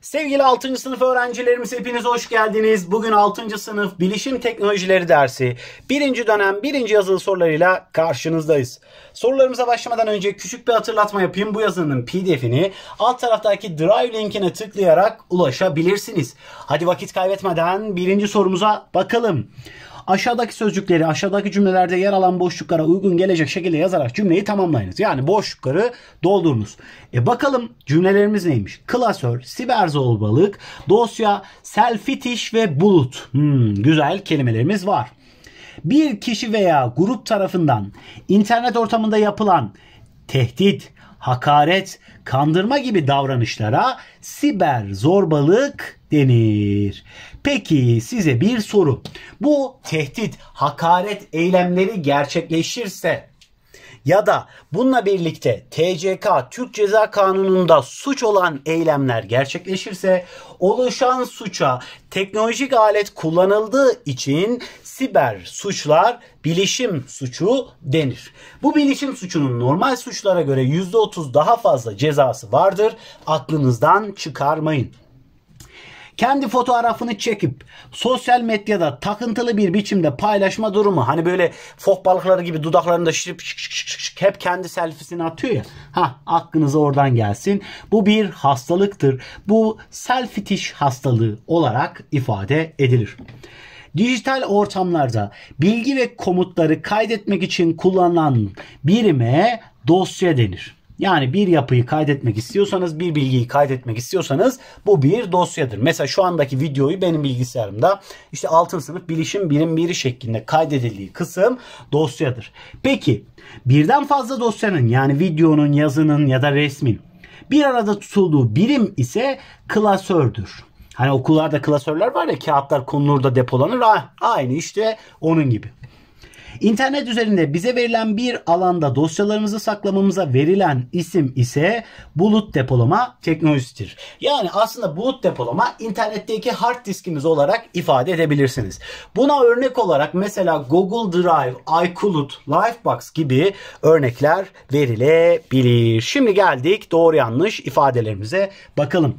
Sevgili 6. sınıf öğrencilerimiz hepiniz hoş geldiniz. Bugün 6. sınıf bilişim teknolojileri dersi 1. dönem 1. yazılı sorularıyla karşınızdayız. Sorularımıza başlamadan önce küçük bir hatırlatma yapayım. Bu yazının pdf'ini alt taraftaki drive linkine tıklayarak ulaşabilirsiniz. Hadi vakit kaybetmeden 1. sorumuza bakalım. Aşağıdaki sözcükleri aşağıdaki cümlelerde yer alan boşluklara uygun gelecek şekilde yazarak cümleyi tamamlayınız. Yani boşlukları doldurunuz. E bakalım cümlelerimiz neymiş? Klasör, siber zorbalık, dosya, selfitiş ve bulut. Hmm, güzel kelimelerimiz var. Bir kişi veya grup tarafından internet ortamında yapılan tehdit, hakaret, kandırma gibi davranışlara siber zorbalık denir. Peki size bir soru. Bu tehdit, hakaret eylemleri gerçekleşirse ya da bununla birlikte TCK Türk Ceza Kanunu'nda suç olan eylemler gerçekleşirse oluşan suça teknolojik alet kullanıldığı için siber suçlar bilişim suçu denir. Bu bilişim suçunun normal suçlara göre %30 daha fazla cezası vardır. Aklınızdan çıkarmayın kendi fotoğrafını çekip sosyal medyada takıntılı bir biçimde paylaşma durumu. Hani böyle foh balıkları gibi dudaklarında şişip şık şık şık şık hep kendi selfisini atıyor ya. Ha aklınıza oradan gelsin. Bu bir hastalıktır. Bu selfitiş hastalığı olarak ifade edilir. Dijital ortamlarda bilgi ve komutları kaydetmek için kullanılan birime dosya denir. Yani bir yapıyı kaydetmek istiyorsanız, bir bilgiyi kaydetmek istiyorsanız bu bir dosyadır. Mesela şu andaki videoyu benim bilgisayarımda işte altın sınıf bilişim birim biri şeklinde kaydedildiği kısım dosyadır. Peki birden fazla dosyanın yani videonun, yazının ya da resmin bir arada tutulduğu birim ise klasördür. Hani okullarda klasörler var ya kağıtlar konulur da depolanır. Aynı işte onun gibi. İnternet üzerinde bize verilen bir alanda dosyalarımızı saklamamıza verilen isim ise bulut depolama teknolojisidir. Yani aslında bulut depolama internetteki hard diskimiz olarak ifade edebilirsiniz. Buna örnek olarak mesela Google Drive, iCloud, Lifebox gibi örnekler verilebilir. Şimdi geldik doğru yanlış ifadelerimize bakalım.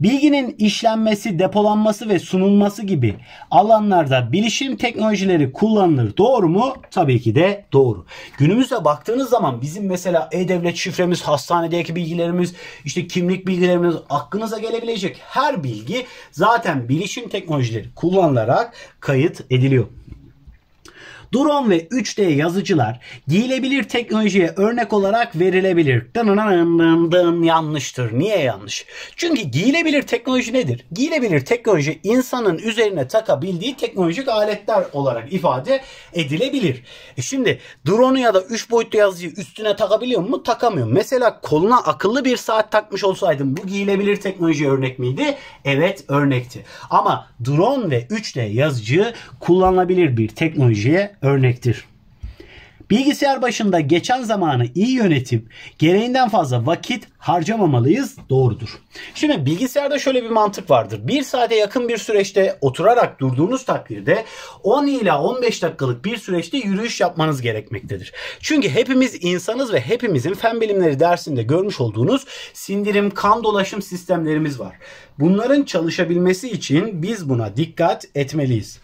Bilginin işlenmesi, depolanması ve sunulması gibi alanlarda bilişim teknolojileri kullanılır. Doğru mu? Tabii ki de doğru. Günümüze baktığınız zaman bizim mesela e-devlet şifremiz, hastanedeki bilgilerimiz, işte kimlik bilgilerimiz, aklınıza gelebilecek her bilgi zaten bilişim teknolojileri kullanılarak kayıt ediliyor. Drone ve 3D yazıcılar giyilebilir teknolojiye örnek olarak verilebilir. Dın dın dın yanlıştır. Niye yanlış? Çünkü giyilebilir teknoloji nedir? Giyilebilir teknoloji insanın üzerine takabildiği teknolojik aletler olarak ifade edilebilir. E şimdi drone'u ya da 3 boyutlu yazıcıyı üstüne takabiliyor mu? Takamıyor. Mesela koluna akıllı bir saat takmış olsaydım bu giyilebilir teknoloji örnek miydi? Evet örnekti. Ama drone ve 3D yazıcı kullanılabilir bir teknolojiye örnektir. Bilgisayar başında geçen zamanı iyi yönetip gereğinden fazla vakit harcamamalıyız doğrudur. Şimdi bilgisayarda şöyle bir mantık vardır. Bir saate yakın bir süreçte oturarak durduğunuz takdirde 10 ila 15 dakikalık bir süreçte yürüyüş yapmanız gerekmektedir. Çünkü hepimiz insanız ve hepimizin fen bilimleri dersinde görmüş olduğunuz sindirim, kan dolaşım sistemlerimiz var. Bunların çalışabilmesi için biz buna dikkat etmeliyiz.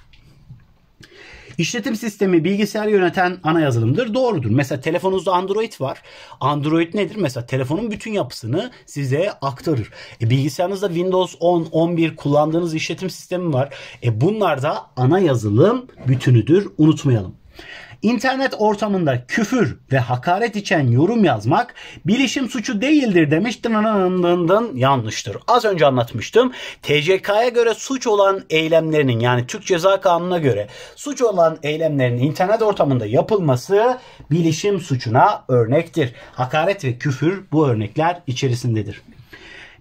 İşletim sistemi bilgisayar yöneten ana yazılımdır. Doğrudur. Mesela telefonunuzda Android var. Android nedir? Mesela telefonun bütün yapısını size aktarır. E, bilgisayarınızda Windows 10, 11 kullandığınız işletim sistemi var. E, bunlar da ana yazılım bütünüdür. Unutmayalım. İnternet ortamında küfür ve hakaret içen yorum yazmak bilişim suçu değildir demiş. Dınanandın yanlıştır. Az önce anlatmıştım. TCK'ya göre suç olan eylemlerinin yani Türk Ceza Kanunu'na göre suç olan eylemlerin internet ortamında yapılması bilişim suçuna örnektir. Hakaret ve küfür bu örnekler içerisindedir.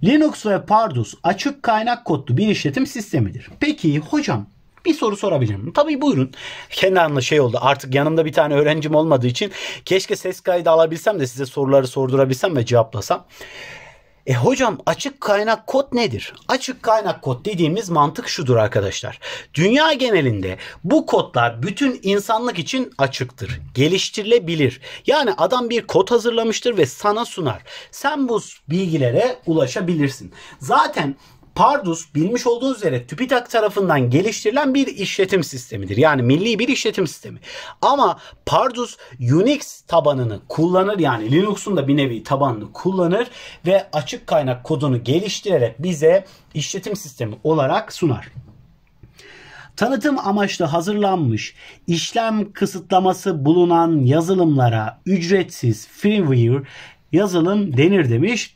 Linux ve Pardus açık kaynak kodlu bir işletim sistemidir. Peki hocam bir soru sorabilir miyim? Tabii buyurun. Kenan'la şey oldu artık yanımda bir tane öğrencim olmadığı için keşke ses kaydı alabilsem de size soruları sordurabilsem ve cevaplasam. E hocam açık kaynak kod nedir? Açık kaynak kod dediğimiz mantık şudur arkadaşlar. Dünya genelinde bu kodlar bütün insanlık için açıktır. Geliştirilebilir. Yani adam bir kod hazırlamıştır ve sana sunar. Sen bu bilgilere ulaşabilirsin. Zaten Pardus bilmiş olduğunuz üzere TÜBİTAK tarafından geliştirilen bir işletim sistemidir. Yani milli bir işletim sistemi. Ama Pardus Unix tabanını kullanır yani Linux'un da bir nevi tabanını kullanır ve açık kaynak kodunu geliştirerek bize işletim sistemi olarak sunar. Tanıtım amaçlı hazırlanmış işlem kısıtlaması bulunan yazılımlara ücretsiz freeware yazılım denir demiş.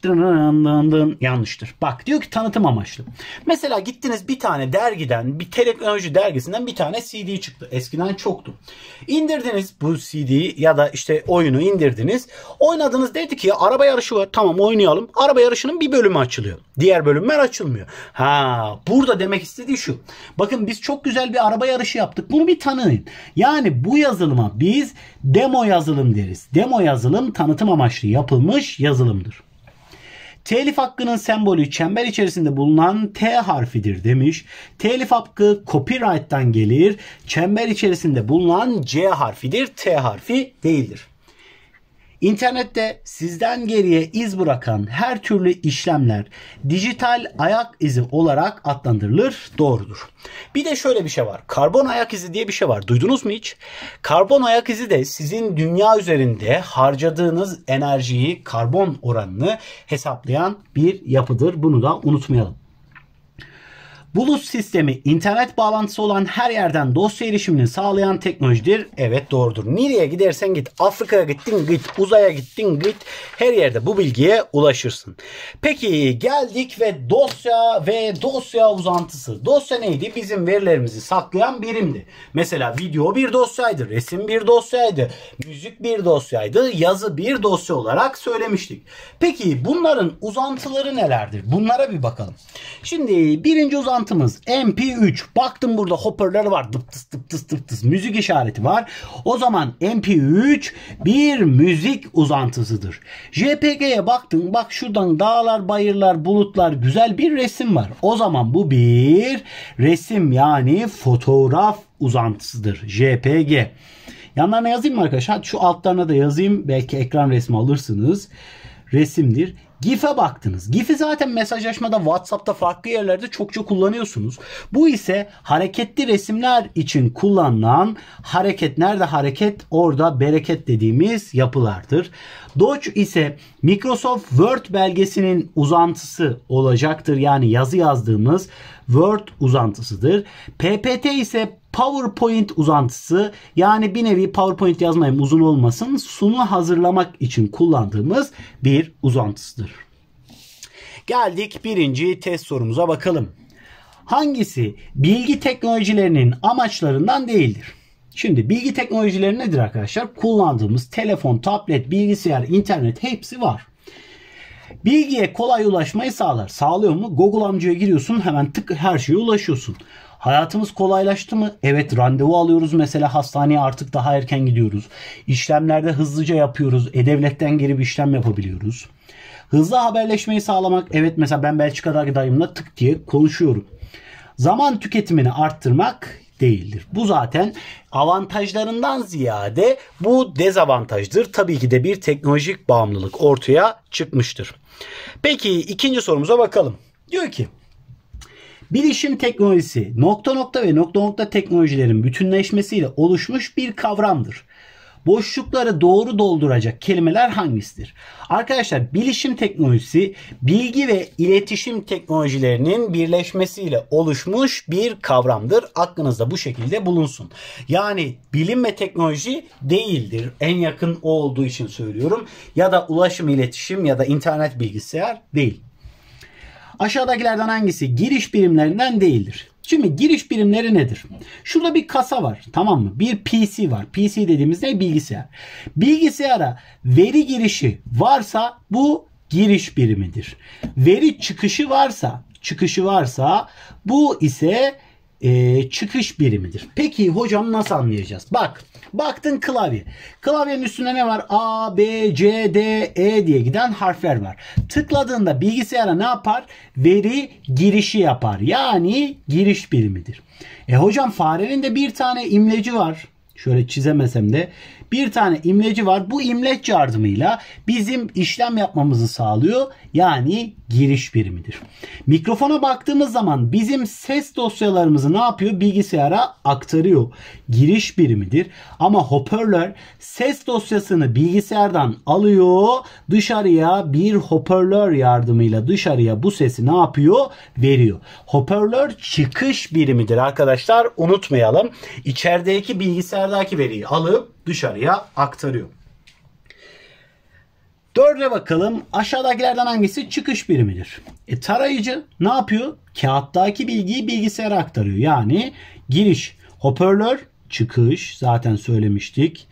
Yanlıştır. Bak diyor ki tanıtım amaçlı. Mesela gittiniz bir tane dergiden, bir teknoloji dergisinden bir tane CD çıktı. Eskiden çoktu. İndirdiniz bu CD'yi ya da işte oyunu indirdiniz. Oynadınız dedi ki ya araba yarışı var. Tamam oynayalım. Araba yarışının bir bölümü açılıyor. Diğer bölümler açılmıyor. Ha burada demek istediği şu. Bakın biz çok güzel bir araba yarışı yaptık. Bunu bir tanıyın. Yani bu yazılıma biz demo yazılım deriz. Demo yazılım tanıtım amaçlı yapılmış kullanılmış yazılımdır. Telif hakkının sembolü çember içerisinde bulunan T harfidir demiş. Telif hakkı copyright'tan gelir. Çember içerisinde bulunan C harfidir. T harfi değildir. İnternette sizden geriye iz bırakan her türlü işlemler dijital ayak izi olarak adlandırılır. Doğrudur. Bir de şöyle bir şey var. Karbon ayak izi diye bir şey var. Duydunuz mu hiç? Karbon ayak izi de sizin dünya üzerinde harcadığınız enerjiyi, karbon oranını hesaplayan bir yapıdır. Bunu da unutmayalım. Bulut sistemi internet bağlantısı olan her yerden dosya erişimini sağlayan teknolojidir. Evet doğrudur. Nereye gidersen git. Afrika'ya gittin git. Uzaya gittin git. Her yerde bu bilgiye ulaşırsın. Peki geldik ve dosya ve dosya uzantısı. Dosya neydi? Bizim verilerimizi saklayan birimdi. Mesela video bir dosyaydı. Resim bir dosyaydı. Müzik bir dosyaydı. Yazı bir dosya olarak söylemiştik. Peki bunların uzantıları nelerdir? Bunlara bir bakalım. Şimdi birinci uzantı bağlantımız MP3. Baktım burada hoparlör var. Dıp tıs dıp tıs dıp tıs. Müzik işareti var. O zaman MP3 bir müzik uzantısıdır. JPG'ye baktın. Bak şuradan dağlar, bayırlar, bulutlar güzel bir resim var. O zaman bu bir resim yani fotoğraf uzantısıdır. JPG. Yanlarına yazayım mı arkadaşlar? Şu altlarına da yazayım. Belki ekran resmi alırsınız. Resimdir. GIF'e baktınız. GIF'i zaten mesajlaşmada WhatsApp'ta farklı yerlerde çokça kullanıyorsunuz. Bu ise hareketli resimler için kullanılan hareket nerede hareket orada bereket dediğimiz yapılardır. Doge ise Microsoft Word belgesinin uzantısı olacaktır. Yani yazı yazdığımız Word uzantısıdır. PPT ise PowerPoint uzantısı yani bir nevi PowerPoint yazmayayım uzun olmasın sunu hazırlamak için kullandığımız bir uzantısıdır. Geldik birinci test sorumuza bakalım. Hangisi bilgi teknolojilerinin amaçlarından değildir? Şimdi bilgi teknolojileri nedir arkadaşlar? Kullandığımız telefon, tablet, bilgisayar, internet hepsi var. Bilgiye kolay ulaşmayı sağlar. Sağlıyor mu? Google amcaya giriyorsun hemen tık her şeye ulaşıyorsun. Hayatımız kolaylaştı mı? Evet randevu alıyoruz mesela hastaneye artık daha erken gidiyoruz. İşlemlerde hızlıca yapıyoruz. E-Devlet'ten geri bir işlem yapabiliyoruz. Hızlı haberleşmeyi sağlamak. Evet mesela ben Belçika'da dayımla tık diye konuşuyorum. Zaman tüketimini arttırmak değildir. Bu zaten avantajlarından ziyade bu dezavantajdır. Tabii ki de bir teknolojik bağımlılık ortaya çıkmıştır. Peki ikinci sorumuza bakalım. Diyor ki Bilişim teknolojisi nokta nokta ve nokta nokta teknolojilerin bütünleşmesiyle oluşmuş bir kavramdır. Boşlukları doğru dolduracak kelimeler hangisidir? Arkadaşlar bilişim teknolojisi bilgi ve iletişim teknolojilerinin birleşmesiyle oluşmuş bir kavramdır. Aklınızda bu şekilde bulunsun. Yani bilim ve teknoloji değildir. En yakın olduğu için söylüyorum. Ya da ulaşım iletişim ya da internet bilgisayar değil. Aşağıdakilerden hangisi giriş birimlerinden değildir? Şimdi giriş birimleri nedir? Şurada bir kasa var tamam mı? Bir PC var. PC dediğimiz ne? Bilgisayar. Bilgisayara veri girişi varsa bu giriş birimidir. Veri çıkışı varsa, çıkışı varsa bu ise e, çıkış birimidir. Peki hocam nasıl anlayacağız? Bak baktın klavye. Klavyenin üstünde ne var? A, B, C, D, E diye giden harfler var. Tıkladığında bilgisayara ne yapar? Veri girişi yapar. Yani giriş birimidir. E hocam farenin de bir tane imleci var. Şöyle çizemesem de bir tane imleci var. Bu imleç yardımıyla bizim işlem yapmamızı sağlıyor. Yani giriş birimidir. Mikrofona baktığımız zaman bizim ses dosyalarımızı ne yapıyor? Bilgisayara aktarıyor. Giriş birimidir. Ama hoparlör ses dosyasını bilgisayardan alıyor. Dışarıya bir hoparlör yardımıyla dışarıya bu sesi ne yapıyor? Veriyor. Hoparlör çıkış birimidir arkadaşlar. Unutmayalım. İçerideki bilgisayardaki veriyi alıp dışarıya aktarıyor. Dörde bakalım. Aşağıdakilerden hangisi çıkış birimidir? E, tarayıcı ne yapıyor? Kağıttaki bilgiyi bilgisayara aktarıyor. Yani giriş, hoparlör, çıkış zaten söylemiştik.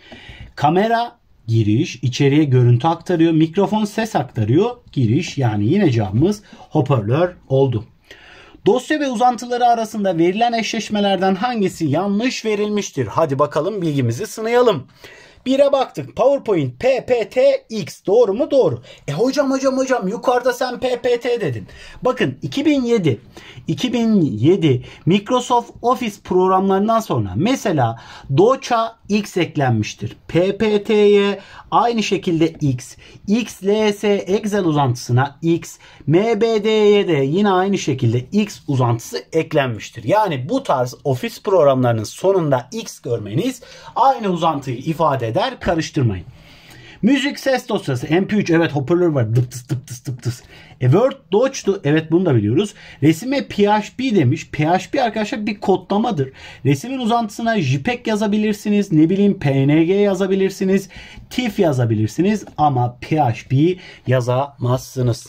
Kamera giriş, içeriye görüntü aktarıyor, mikrofon ses aktarıyor, giriş yani yine cevabımız hoparlör oldu. Dosya ve uzantıları arasında verilen eşleşmelerden hangisi yanlış verilmiştir? Hadi bakalım bilgimizi sınayalım. 1'e baktık. PowerPoint PPTX doğru mu? Doğru. E hocam hocam hocam yukarıda sen PPT dedin. Bakın 2007 2007 Microsoft Office programlarından sonra mesela Doça x eklenmiştir. PPT'ye aynı şekilde x, XLS Excel uzantısına x, MBD'ye de yine aynı şekilde x uzantısı eklenmiştir. Yani bu tarz ofis programlarının sonunda x görmeniz aynı uzantıyı ifade eder karıştırmayın. Müzik ses dosyası. MP3 evet hoparlör var. Dıp tıs dıp tıs dıp tıs. E, Word Doge'du. Evet bunu da biliyoruz. Resime PHP demiş. PHP arkadaşlar bir kodlamadır. Resimin uzantısına JPEG yazabilirsiniz. Ne bileyim PNG yazabilirsiniz. TIFF yazabilirsiniz. Ama PHP yazamazsınız.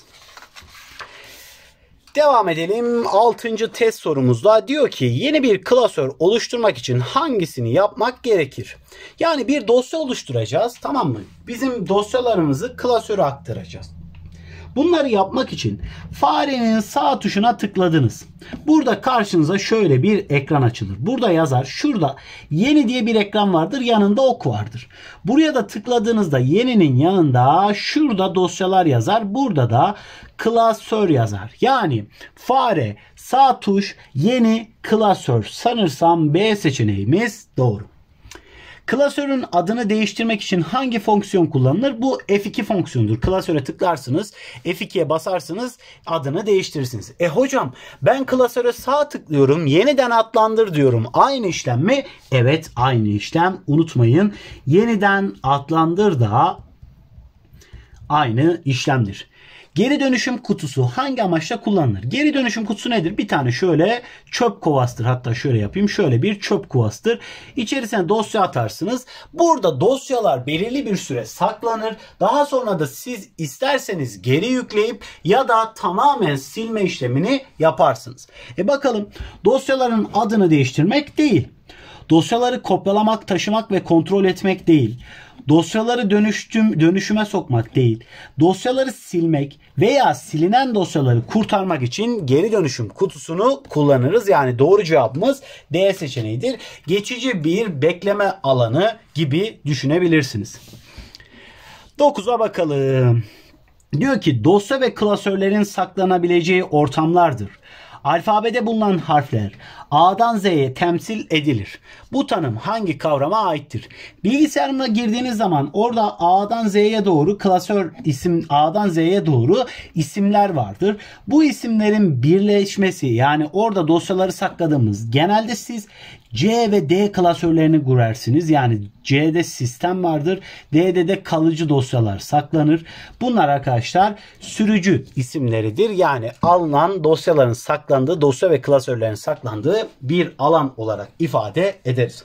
Devam edelim 6. test sorumuzda diyor ki yeni bir klasör oluşturmak için hangisini yapmak gerekir? Yani bir dosya oluşturacağız tamam mı? Bizim dosyalarımızı klasöre aktaracağız. Bunları yapmak için farenin sağ tuşuna tıkladınız. Burada karşınıza şöyle bir ekran açılır. Burada yazar şurada yeni diye bir ekran vardır. Yanında ok vardır. Buraya da tıkladığınızda yeninin yanında şurada dosyalar yazar. Burada da klasör yazar. Yani fare sağ tuş yeni klasör sanırsam B seçeneğimiz doğru. Klasörün adını değiştirmek için hangi fonksiyon kullanılır? Bu F2 fonksiyonudur. Klasöre tıklarsınız. F2'ye basarsınız. Adını değiştirirsiniz. E hocam ben klasöre sağ tıklıyorum. Yeniden adlandır diyorum. Aynı işlem mi? Evet aynı işlem. Unutmayın. Yeniden adlandır da aynı işlemdir. Geri dönüşüm kutusu hangi amaçla kullanılır? Geri dönüşüm kutusu nedir? Bir tane şöyle çöp kovastır. Hatta şöyle yapayım. Şöyle bir çöp kovastır. İçerisine dosya atarsınız. Burada dosyalar belirli bir süre saklanır. Daha sonra da siz isterseniz geri yükleyip ya da tamamen silme işlemini yaparsınız. E bakalım dosyaların adını değiştirmek değil. Dosyaları kopyalamak, taşımak ve kontrol etmek değil. Dosyaları dönüştüm, dönüşüme sokmak değil. Dosyaları silmek veya silinen dosyaları kurtarmak için geri dönüşüm kutusunu kullanırız. Yani doğru cevabımız D seçeneğidir. Geçici bir bekleme alanı gibi düşünebilirsiniz. 9'a bakalım. Diyor ki dosya ve klasörlerin saklanabileceği ortamlardır. Alfabede bulunan harfler A'dan Z'ye temsil edilir. Bu tanım hangi kavrama aittir? Bilgisayarına girdiğiniz zaman orada A'dan Z'ye doğru klasör isim A'dan Z'ye doğru isimler vardır. Bu isimlerin birleşmesi yani orada dosyaları sakladığımız genelde siz C ve D klasörlerini kurersiniz. Yani C'de sistem vardır. D'de de kalıcı dosyalar saklanır. Bunlar arkadaşlar sürücü isimleridir. Yani alınan dosyaların saklandığı, dosya ve klasörlerin saklandığı bir alan olarak ifade ederiz.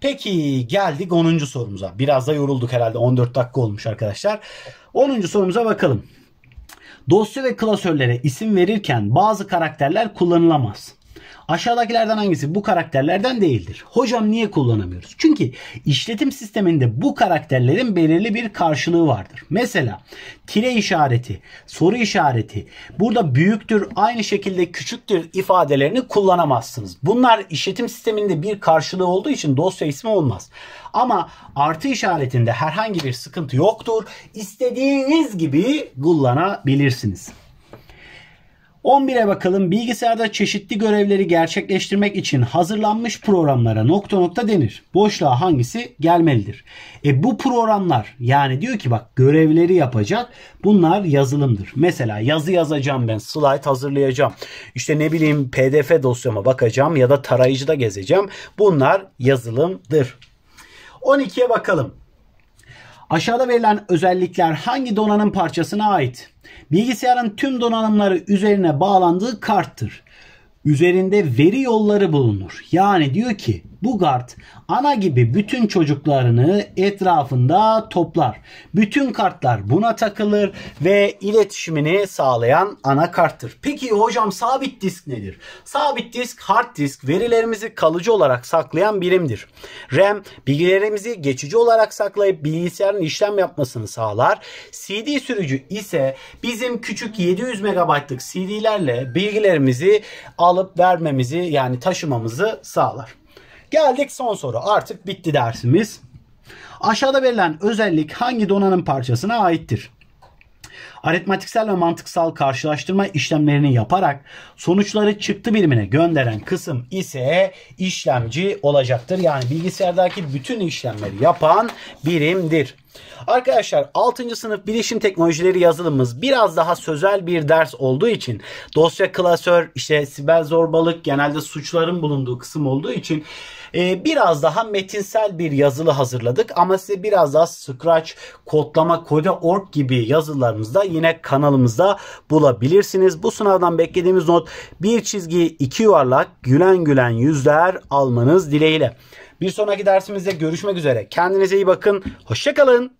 Peki geldik 10. sorumuza. Biraz da yorulduk herhalde. 14 dakika olmuş arkadaşlar. 10. sorumuza bakalım. Dosya ve klasörlere isim verirken bazı karakterler kullanılamaz. Aşağıdakilerden hangisi bu karakterlerden değildir? Hocam niye kullanamıyoruz? Çünkü işletim sisteminde bu karakterlerin belirli bir karşılığı vardır. Mesela tire işareti, soru işareti, burada büyüktür, aynı şekilde küçüktür ifadelerini kullanamazsınız. Bunlar işletim sisteminde bir karşılığı olduğu için dosya ismi olmaz. Ama artı işaretinde herhangi bir sıkıntı yoktur. İstediğiniz gibi kullanabilirsiniz. 11'e bakalım bilgisayarda çeşitli görevleri gerçekleştirmek için hazırlanmış programlara nokta nokta denir. Boşluğa hangisi gelmelidir? E bu programlar yani diyor ki bak görevleri yapacak bunlar yazılımdır. Mesela yazı yazacağım ben slide hazırlayacağım. İşte ne bileyim pdf dosyama bakacağım ya da tarayıcıda gezeceğim. Bunlar yazılımdır. 12'ye bakalım. Aşağıda verilen özellikler hangi donanım parçasına ait? Bilgisayarın tüm donanımları üzerine bağlandığı karttır. Üzerinde veri yolları bulunur. Yani diyor ki bu guard ana gibi bütün çocuklarını etrafında toplar. Bütün kartlar buna takılır ve iletişimini sağlayan ana karttır. Peki hocam sabit disk nedir? Sabit disk hard disk verilerimizi kalıcı olarak saklayan birimdir. RAM bilgilerimizi geçici olarak saklayıp bilgisayarın işlem yapmasını sağlar. CD sürücü ise bizim küçük 700 megabaytlık CD'lerle bilgilerimizi alıp vermemizi yani taşımamızı sağlar. Geldik son soru. Artık bitti dersimiz. Aşağıda verilen özellik hangi donanım parçasına aittir? Aritmatiksel ve mantıksal karşılaştırma işlemlerini yaparak sonuçları çıktı birimine gönderen kısım ise işlemci olacaktır. Yani bilgisayardaki bütün işlemleri yapan birimdir. Arkadaşlar 6. sınıf bilişim teknolojileri yazılımımız biraz daha sözel bir ders olduğu için dosya klasör işte siber zorbalık genelde suçların bulunduğu kısım olduğu için e, biraz daha metinsel bir yazılı hazırladık ama size biraz daha Scratch, kodlama, kode.org gibi yazılarımızda yine kanalımızda bulabilirsiniz. Bu sınavdan beklediğimiz not bir çizgi iki yuvarlak gülen gülen yüzler almanız dileğiyle. Bir sonraki dersimizde görüşmek üzere. Kendinize iyi bakın. Hoşçakalın.